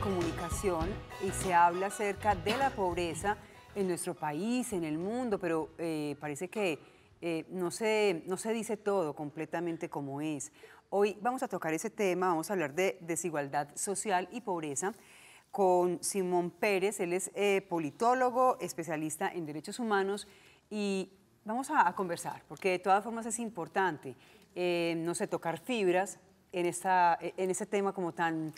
comunicación y se habla acerca de la pobreza en nuestro país, en el mundo, pero eh, parece que eh, no, se, no se dice todo completamente como es. Hoy vamos a tocar ese tema, vamos a hablar de desigualdad social y pobreza con Simón Pérez, él es eh, politólogo, especialista en derechos humanos y vamos a, conversar, porque de todas formas es importante, no sé, tocar fibras en, esta, e, en ese tema como tan,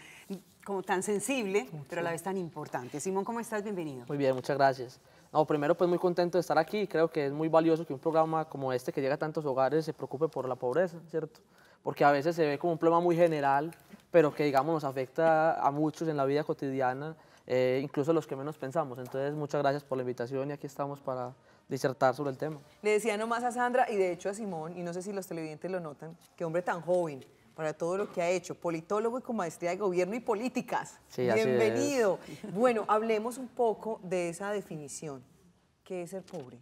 como tan sensible, pero a la vez tan importante. Simón, ¿cómo estás? Bienvenido. Muy bien, muchas gracias. No, primero pues muy contento de estar aquí. Creo que es muy valioso que un programa como este que llega a tantos hogares se preocupe por la pobreza, ¿cierto? Porque a veces se ve como un problema muy general, pero que digamos nos afecta a muchos en la vida cotidiana, eh, incluso los que menos pensamos. Entonces, muchas gracias por la invitación y aquí estamos para disertar sobre el tema. Le decía nomás a Sandra y de hecho a Simón, y no sé si los televidentes lo notan, que hombre tan joven, para todo lo que ha hecho, politólogo y con maestría de gobierno y políticas. Sí, Bienvenido. Bueno, hablemos un poco de esa definición. ¿Qué es el pobre?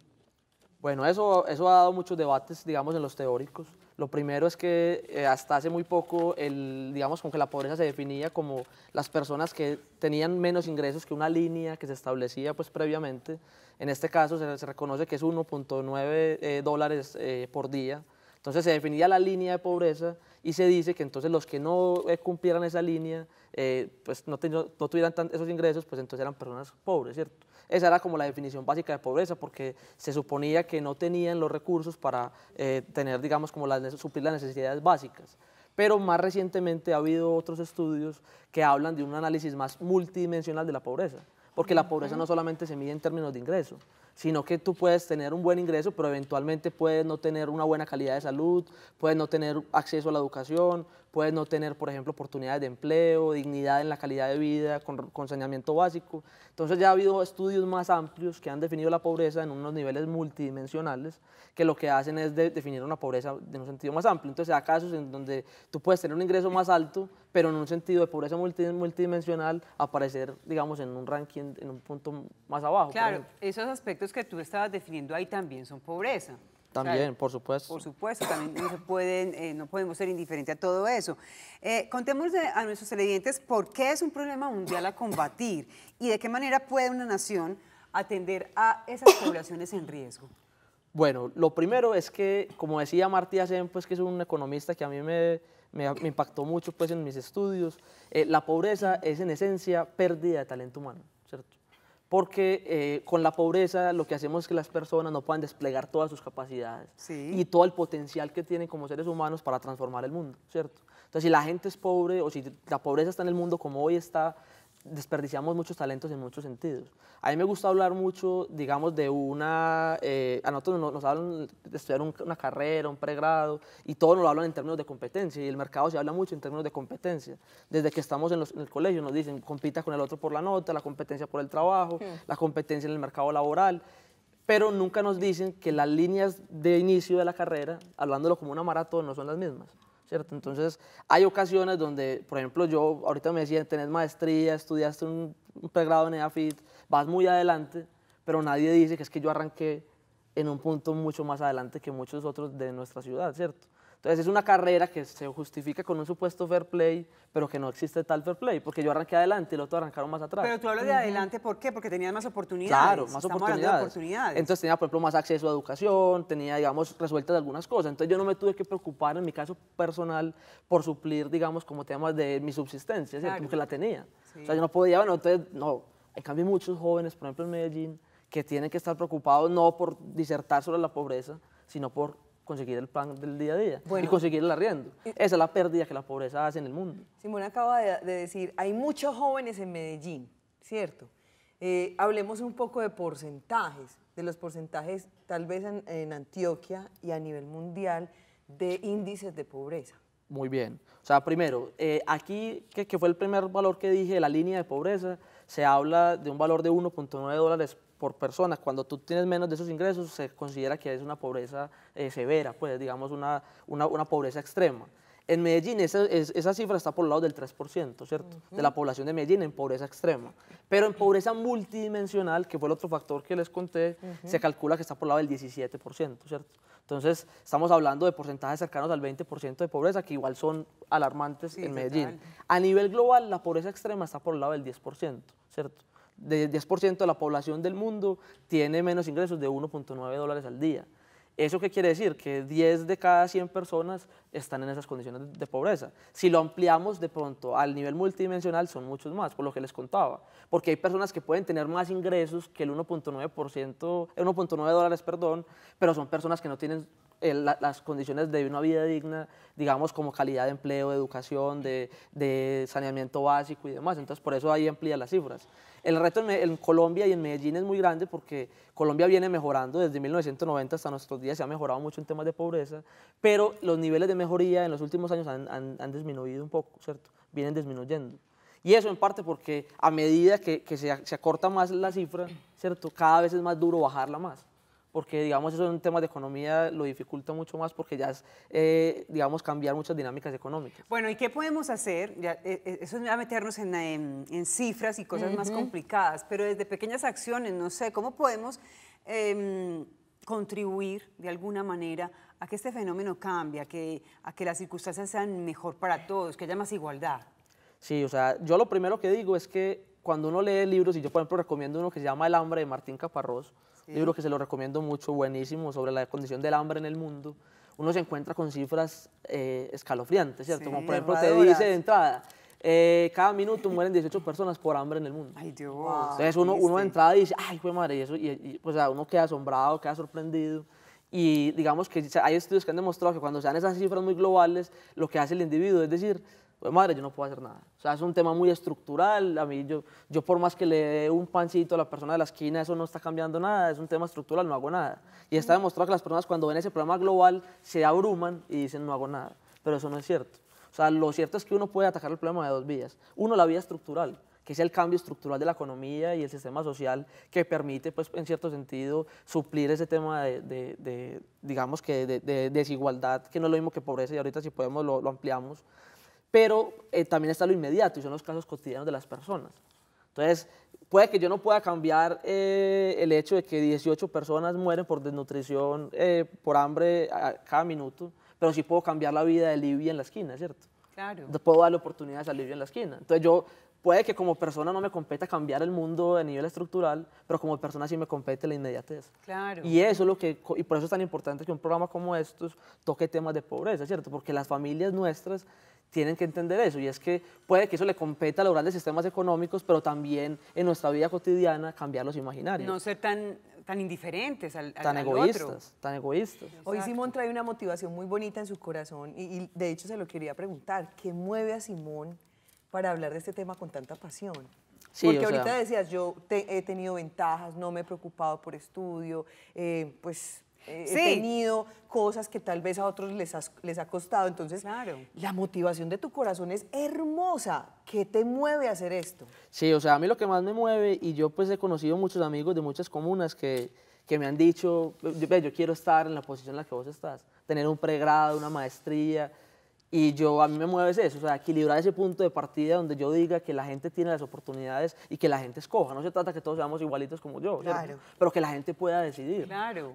Bueno, eso, eso ha dado muchos debates, digamos, en los teóricos. Lo primero es que eh, hasta hace muy poco, el, digamos, con que la pobreza se definía como las personas que tenían menos ingresos que una línea que se establecía pues previamente. En este caso se, reconoce que es 1.9 eh, dólares eh, por día entonces se definía la línea de pobreza y se dice que entonces los que no eh, cumplieran esa línea, eh, pues no, tuvieran esos ingresos, pues entonces eran personas pobres, ¿cierto? Esa era como la definición básica de pobreza, porque se suponía que no tenían los recursos para eh, tener, digamos, como suplir las necesidades básicas. Pero más recientemente ha habido otros estudios que hablan de un análisis más multidimensional de la pobreza, porque la pobreza no solamente se mide en términos de ingreso, sino que tú puedes tener un buen ingreso, pero eventualmente puedes no tener una buena calidad de salud, puedes no tener acceso a la educación, puedes no tener, por ejemplo, oportunidades de empleo, dignidad en la calidad de vida, con, saneamiento básico. Entonces ya ha habido estudios más amplios que han definido la pobreza en unos niveles multidimensionales que lo que hacen es definir una pobreza en un sentido más amplio. Entonces hay casos en donde tú puedes tener un ingreso más alto, pero en un sentido de pobreza multidimensional aparecer, digamos, en un ranking, en un punto más abajo. Claro, esos aspectos que tú estabas definiendo ahí también son pobreza. También, por supuesto. Por supuesto, también no, se pueden, eh, no podemos ser indiferentes a todo eso. Eh, contemos a nuestros televidentes por qué es un problema mundial a combatir y de qué manera puede una nación atender a esas poblaciones en riesgo. Bueno, lo primero es que, como decía Martí hacen pues que es un economista que a mí me, me, impactó mucho pues, en mis estudios, eh, la pobreza es en esencia pérdida de talento humano, ¿cierto? porque eh, con la pobreza lo que hacemos es que las personas no puedan desplegar todas sus capacidades y todo el potencial que tienen como seres humanos para transformar el mundo, ¿cierto? Entonces, si la gente es pobre o si la pobreza está en el mundo como hoy está, desperdiciamos muchos talentos en muchos sentidos. A mí me gusta hablar mucho, digamos, de una... Eh, a nosotros nos, hablan de estudiar una carrera, un pregrado, y todos nos lo hablan en términos de competencia, y el mercado se habla mucho en términos de competencia. Desde que estamos en, el colegio nos dicen, compita con el otro por la nota, la competencia por el trabajo, hmm. la competencia en el mercado laboral, pero nunca nos dicen que las líneas de inicio de la carrera, hablándolo como una maratón, no son las mismas. Entonces, hay ocasiones donde, por ejemplo, yo ahorita me decían, tenés maestría, estudiaste un, un pregrado en EAFIT, vas muy adelante, pero nadie dice que es que yo arranqué en un punto mucho más adelante que muchos otros de nuestra ciudad, ¿cierto? Entonces es una carrera que se justifica con un supuesto fair play, pero que no existe tal fair play, porque yo arranqué adelante y los otros arrancaron más atrás. Pero tú hablas de adelante, ¿por qué? Porque tenías más oportunidades. Claro, más oportunidades. oportunidades. Entonces tenía, por ejemplo, más acceso a educación, tenía, digamos, resueltas algunas cosas. Entonces yo no me tuve que preocupar, en mi caso personal, por suplir, digamos, como te llamas de mi subsistencia, claro. porque la tenía. O sea, yo no podía, bueno, entonces, no. En cambio, muchos jóvenes, por ejemplo, en Medellín, que tienen que estar preocupados no por disertar sobre la pobreza, sino por conseguir el pan del día a día y conseguir el arriendo. Esa es la pérdida que la pobreza hace en el mundo. Simón acaba de, decir, hay muchos jóvenes en Medellín, ¿cierto? Eh, hablemos un poco de porcentajes, de los porcentajes tal vez en, Antioquia y a nivel mundial de índices de pobreza. Muy bien. O sea, primero, eh, aquí, que, que, fue el primer valor que dije, la línea de pobreza, se habla de un valor de 1.9 dólares por persona. Cuando tú tienes menos de esos ingresos, se considera que es una pobreza eh, severa, pues digamos una, una, pobreza extrema. En Medellín esa, esa cifra está por el lado del 3%, ¿cierto? De la población de Medellín en pobreza extrema. Pero en pobreza multidimensional, que fue el otro factor que les conté, se calcula que está por el lado del 17%, ¿cierto? Entonces, estamos hablando de porcentajes cercanos al 20% de pobreza, que igual son alarmantes en Medellín. A nivel global, la pobreza extrema está por el lado del 10%, ¿cierto? de 10% de la población del mundo tiene menos ingresos de 1.9 dólares al día. ¿Eso qué quiere decir? Que 10 de cada 100 personas están en esas condiciones de pobreza. Si lo ampliamos de pronto al nivel multidimensional, son muchos más, por lo que les contaba. Porque hay personas que pueden tener más ingresos que el 1.9%, 1.9 dólares, perdón, pero son personas que no tienen las condiciones de una vida digna, digamos, como calidad de empleo, de educación, de, saneamiento básico y demás. Entonces, por eso ahí amplía las cifras. El reto en, Colombia y en Medellín es muy grande porque Colombia viene mejorando desde 1990 hasta nuestros días, se ha mejorado mucho en temas de pobreza, pero los niveles de mejoría en los últimos años han, disminuido un poco, ¿cierto? Vienen disminuyendo. Y eso en parte porque a medida que, se, se, acorta más la cifra, ¿cierto? Cada vez es más duro bajarla más porque digamos eso en temas de economía lo dificulta mucho más porque ya es, eh, digamos, cambiar muchas dinámicas económicas. Bueno, ¿y qué podemos hacer? E, e, eso es meternos en, cifras y cosas más complicadas, pero desde pequeñas acciones, no sé, ¿cómo podemos em, contribuir de alguna manera a que este fenómeno cambie, a que, a que las circunstancias sean mejor para todos, que haya más igualdad? Sí, o sea, yo lo primero que digo es que cuando uno lee libros, y yo por ejemplo recomiendo uno que se llama El hambre de Martín Caparrós, libro que se lo recomiendo mucho, buenísimo, sobre la condición del hambre en el mundo. Uno se encuentra con cifras eh, escalofriantes, ¿cierto? Como por ejemplo te dice de entrada, eh, cada minuto mueren 18 personas por hambre en el mundo. Ay, Dios. Entonces uno, uno, de entrada dice, ay, fue madre, y eso, pues, uno queda asombrado, queda sorprendido. Y digamos que hay estudios que han demostrado que cuando se dan esas cifras muy globales, lo que hace el individuo es decir, pues madre, yo no puedo hacer nada. O sea, es un tema muy estructural. A mí, yo, yo por más que le dé un pancito a la persona de la esquina, eso no está cambiando nada. Es un tema estructural, no hago nada. Y está demostrado que las personas cuando ven ese problema global se abruman y dicen no hago nada. Pero eso no es cierto. O sea, lo cierto es que uno puede atacar el problema de dos vías. Uno, la vía estructural, que es el cambio estructural de la economía y el sistema social que permite, pues, en cierto sentido, suplir ese tema de, de, digamos, que de, desigualdad, que no es lo mismo que pobreza, y ahorita si podemos lo, lo ampliamos, pero eh, también está lo inmediato y son los casos cotidianos de las personas. Entonces, puede que yo no pueda cambiar eh, el hecho de que 18 personas mueren por desnutrición, eh, por hambre cada minuto, pero sí puedo cambiar la vida de Libia en la esquina, ¿cierto? Claro. Puedo puedo darle oportunidades a Libia en la esquina. Entonces yo puede que como persona no me competa cambiar el mundo a nivel estructural, pero como persona sí me compete la inmediatez. Claro. Y eso es lo que y por eso es tan importante que un programa como estos toque temas de pobreza, ¿cierto? Porque las familias nuestras tienen que entender eso, y es que puede que eso le compete a lograr grandes sistemas económicos, pero también en nuestra vida cotidiana cambiar los imaginarios. No ser tan, tan indiferentes al, al Tan egoístas, tan egoístas. Hoy Simón trae una motivación muy bonita en su corazón, y, de hecho se lo quería preguntar, ¿qué mueve a Simón para hablar de este tema con tanta pasión? Porque ahorita decías, yo he tenido ventajas, no me he preocupado por estudio, eh, pues eh, he tenido cosas que tal vez a otros les, les ha costado. Entonces, la motivación de tu corazón es hermosa. ¿Qué te mueve a hacer esto? Sí, o sea, a mí lo que más me mueve, y yo pues he conocido muchos amigos de muchas comunas que, que me han dicho, yo quiero estar en la posición en la que vos estás, tener un pregrado, una maestría, y yo, a mí me mueve eso, o sea, equilibrar ese punto de partida donde yo diga que la gente tiene las oportunidades y que la gente escoja. No se trata que todos seamos igualitos como yo, pero que la gente pueda decidir.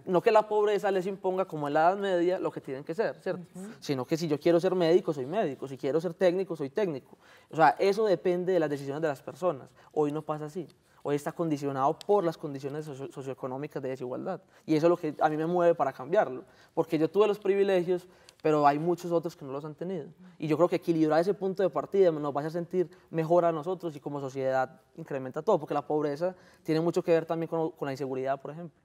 No que la pobreza les imponga como en la edad media lo que tienen que ser, ¿cierto? Sino que si yo quiero ser médico, soy médico. Si quiero ser técnico, soy técnico. O sea, eso depende de las decisiones de las personas. Hoy no pasa así hoy está condicionado por las condiciones socioeconómicas de desigualdad. Y eso es lo que a mí me mueve para cambiarlo, porque yo tuve los privilegios, pero hay muchos otros que no los han tenido. Y yo creo que equilibrar ese punto de partida nos va a hacer sentir mejor a nosotros y como sociedad incrementa todo, porque la pobreza tiene mucho que ver también con, la inseguridad, por ejemplo.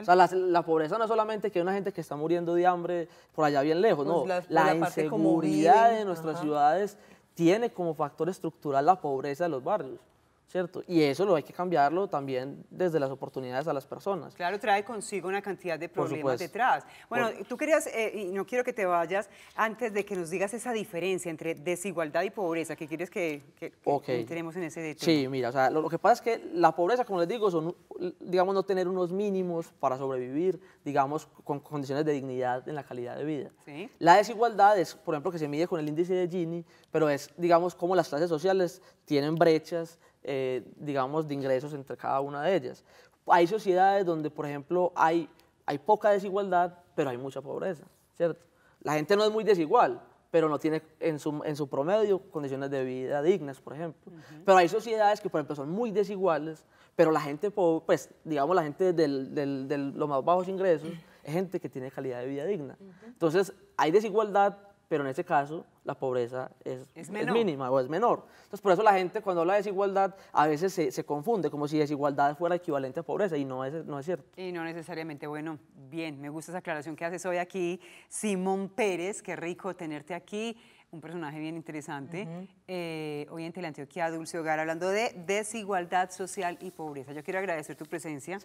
O sea, la, pobreza no es solamente que hay una gente que está muriendo de hambre por allá bien lejos, pues no. La, inseguridad de nuestras ciudades tiene como factor estructural la pobreza de los barrios. ¿cierto? Y eso lo hay que cambiarlo también desde las oportunidades a las personas. Claro, trae consigo una cantidad de problemas detrás. Bueno, tú querías, eh, y no quiero que te vayas, antes de que nos digas esa diferencia entre desigualdad y pobreza, que quieres que, que, entremos en ese detalle. Sí, mira, lo, que pasa es que la pobreza, como les digo, son, digamos, no tener unos mínimos para sobrevivir, digamos, con condiciones de dignidad en la calidad de vida. La desigualdad es, por ejemplo, que se mide con el índice de Gini, pero es, digamos, como las clases sociales tienen brechas, eh, digamos, de ingresos entre cada una de ellas. Hay sociedades donde, por ejemplo, hay, hay poca desigualdad, pero hay mucha pobreza, ¿cierto? La gente no es muy desigual, pero no tiene en su, en su promedio condiciones de vida dignas, por ejemplo. Pero hay sociedades que, por ejemplo, son muy desiguales, pero la gente, pues, digamos, la gente de los más bajos ingresos es gente que tiene calidad de vida digna. Entonces, hay desigualdad, pero en ese caso la pobreza es, mínima o es menor. Entonces, por eso la gente cuando habla de desigualdad a veces se, confunde, como si desigualdad fuera equivalente a pobreza, y no es, no es cierto. Y no necesariamente, bueno, bien, me gusta esa aclaración que haces hoy aquí, Simón Pérez, qué rico tenerte aquí un personaje bien interesante, eh, hoy en Teleantioquia, Dulce Hogar, hablando de desigualdad social y pobreza. Yo quiero agradecer tu presencia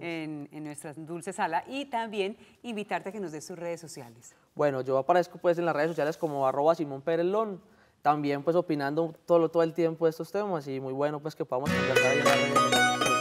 En, nuestra dulce sala y también invitarte a que nos des sus redes sociales. Bueno, yo aparezco pues en las redes sociales como arroba Simón perelón, también pues opinando todo, todo el tiempo de estos temas y muy bueno pues que podamos empezar.